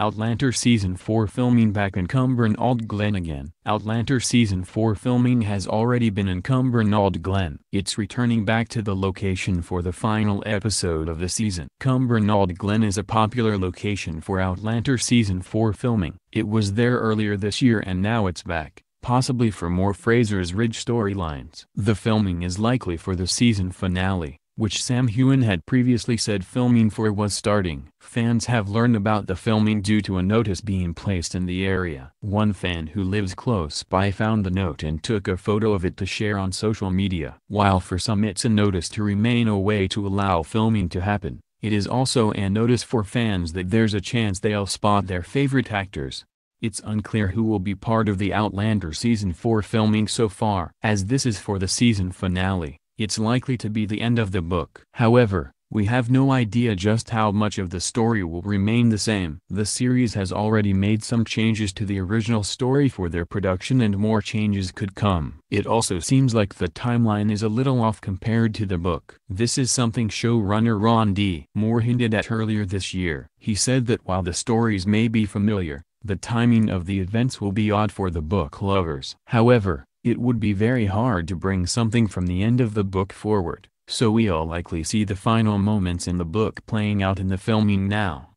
Outlander Season 4 filming back in Cumbernauld Glen again. Outlander Season 4 filming has already been in Cumbernauld Glen. It's returning back to the location for the final episode of the season. Cumbernauld Glen is a popular location for Outlander Season 4 filming. It was there earlier this year and now it's back possibly for more Fraser's Ridge storylines. The filming is likely for the season finale which Sam Hewen had previously said filming for was starting. Fans have learned about the filming due to a notice being placed in the area. One fan who lives close by found the note and took a photo of it to share on social media. While for some it's a notice to remain away to allow filming to happen, it is also a notice for fans that there's a chance they'll spot their favorite actors. It's unclear who will be part of the Outlander Season 4 filming so far, as this is for the season finale. It's likely to be the end of the book. However, we have no idea just how much of the story will remain the same. The series has already made some changes to the original story for their production and more changes could come. It also seems like the timeline is a little off compared to the book. This is something showrunner Ron D. Moore hinted at earlier this year. He said that while the stories may be familiar, the timing of the events will be odd for the book lovers. However, it would be very hard to bring something from the end of the book forward, so we'll likely see the final moments in the book playing out in the filming now.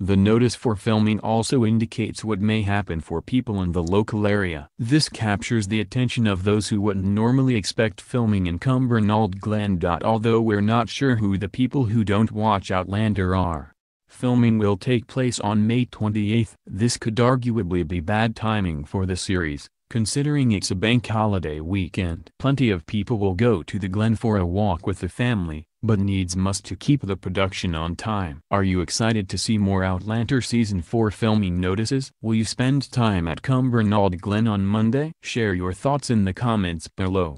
The notice for filming also indicates what may happen for people in the local area. This captures the attention of those who wouldn't normally expect filming in Cumbernauld Glen. Although we're not sure who the people who don't watch Outlander are. Filming will take place on May 28. This could arguably be bad timing for the series, Considering it's a bank holiday weekend, plenty of people will go to the Glen for a walk with the family, but needs must to keep the production on time. Are you excited to see more Outlander Season 4 filming notices? Will you spend time at Cumbernauld Glen on Monday? Share your thoughts in the comments below.